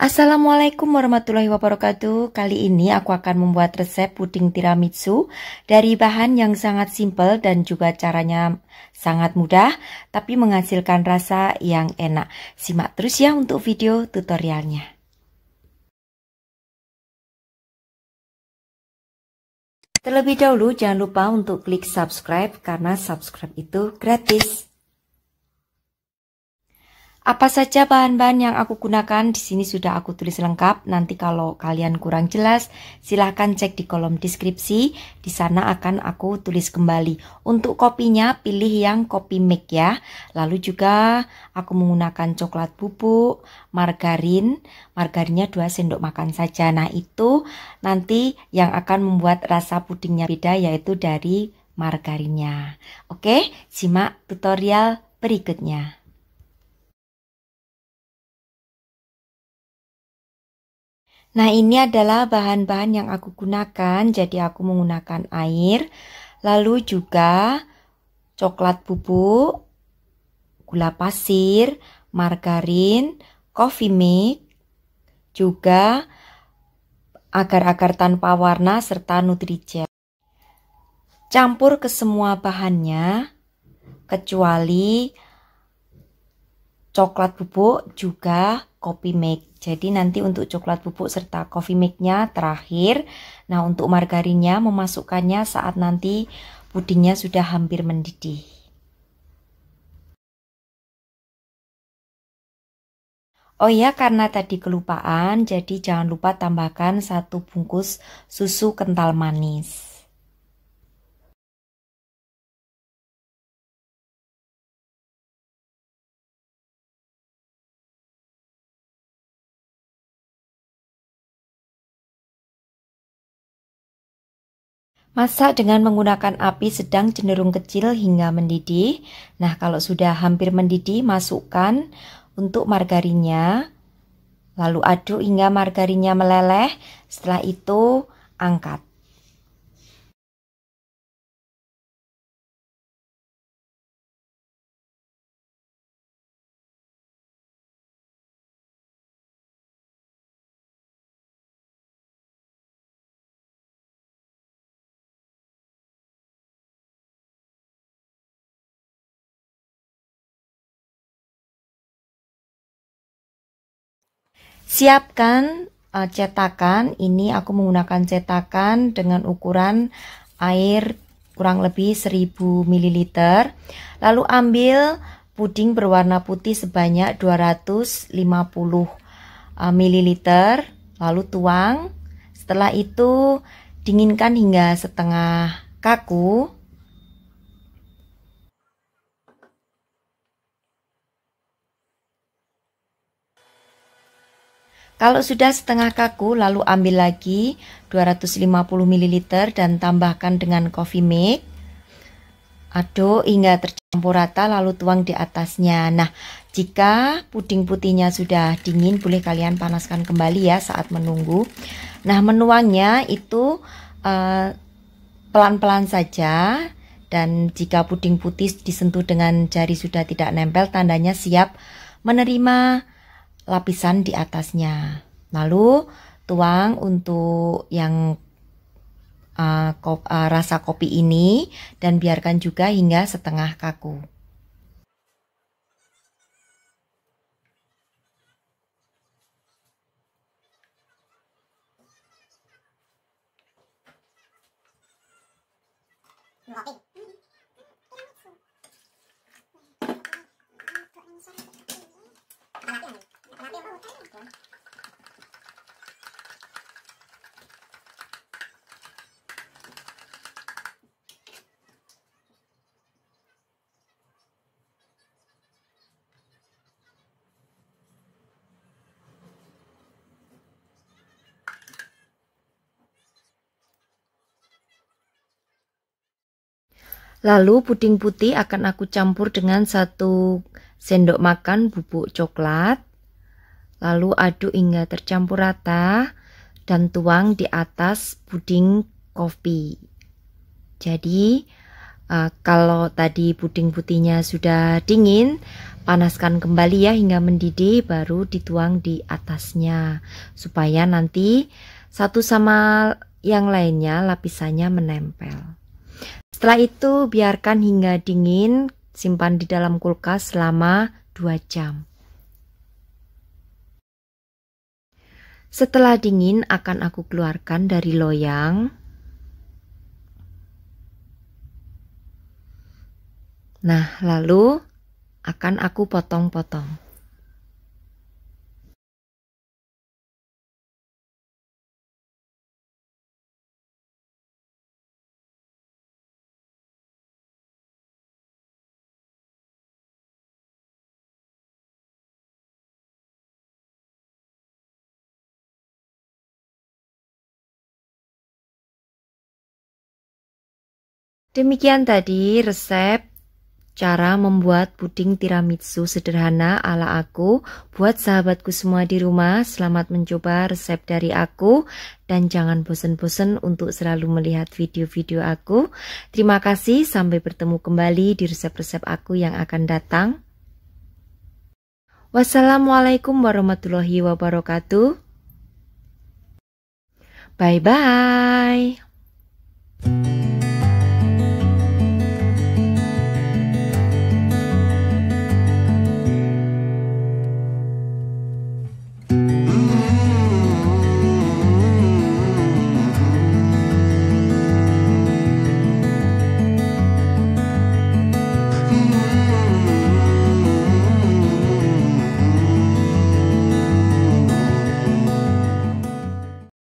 Assalamualaikum warahmatullahi wabarakatuh. Kali ini aku akan membuat resep puding tiramisu dari bahan yang sangat simple dan juga caranya sangat mudah tapi menghasilkan rasa yang enak. Simak terus ya untuk video tutorialnya. Terlebih dahulu jangan lupa untuk klik subscribe karena subscribe itu gratis. Apa saja bahan-bahan yang aku gunakan di sini sudah aku tulis lengkap. Nanti kalau kalian kurang jelas, silahkan cek di kolom deskripsi. Di sana akan aku tulis kembali. Untuk kopinya, pilih yang kopi make ya. Lalu juga aku menggunakan coklat bubuk, margarin. Margarinnya 2 sendok makan saja. Nah itu nanti yang akan membuat rasa pudingnya beda yaitu dari margarinnya. Oke, simak tutorial berikutnya. Nah ini adalah bahan-bahan yang aku gunakan, jadi aku menggunakan air, lalu juga coklat bubuk, gula pasir, margarin, coffee mix, juga agar-agar tanpa warna serta nutrijel. Campur ke semua bahannya kecuali coklat bubuk juga kopi make. Jadi nanti untuk coklat bubuk serta coffee make-nya terakhir. Nah, untuk margarinnya memasukkannya saat nanti pudingnya sudah hampir mendidih. Oh ya, karena tadi kelupaan, jadi jangan lupa tambahkan satu bungkus susu kental manis. Masak dengan menggunakan api sedang cenderung kecil hingga mendidih. Nah, kalau sudah hampir mendidih, masukkan untuk margarinnya. Lalu aduk hingga margarinnya meleleh. Setelah itu, angkat. Siapkan uh, cetakan. Ini aku menggunakan cetakan dengan ukuran air kurang lebih 1000 ml. Lalu ambil puding berwarna putih sebanyak 250 uh, ml. Lalu tuang. Setelah itu dinginkan hingga setengah kaku. Kalau sudah setengah kaku, lalu ambil lagi 250 ml dan tambahkan dengan coffee mix. Aduk hingga tercampur rata lalu tuang di atasnya. Nah, jika puding putihnya sudah dingin, boleh kalian panaskan kembali ya saat menunggu. Nah, menuangnya itu eh, pelan-pelan uh, pelan -pelan saja dan jika puding putih disentuh dengan jari sudah tidak nempel, tandanya siap menerima lapisan di atasnya. Lalu tuang untuk yang uh, ah, ko uh, ah, rasa kopi ini dan biarkan juga hingga setengah kaku. Nah, Lalu puding putih akan aku campur dengan satu sendok makan bubuk coklat. Lalu aduk hingga tercampur rata dan tuang di atas puding kopi. Jadi, eh, kalau tadi puding putihnya sudah dingin, panaskan kembali ya hingga mendidih baru dituang di atasnya supaya nanti satu sama yang lainnya lapisannya menempel. Setelah itu biarkan hingga dingin, simpan di dalam kulkas selama 2 jam. Setelah dingin akan aku keluarkan dari loyang. Nah, lalu akan aku potong-potong. Demikian tadi resep cara membuat puding tiramisu sederhana ala aku. Buat sahabatku semua di rumah, selamat mencoba resep dari aku. Dan jangan bosan-bosan untuk selalu melihat video-video aku. Terima kasih, sampai bertemu kembali di resep-resep aku yang akan datang. Wassalamualaikum warahmatullahi wabarakatuh. Bye-bye.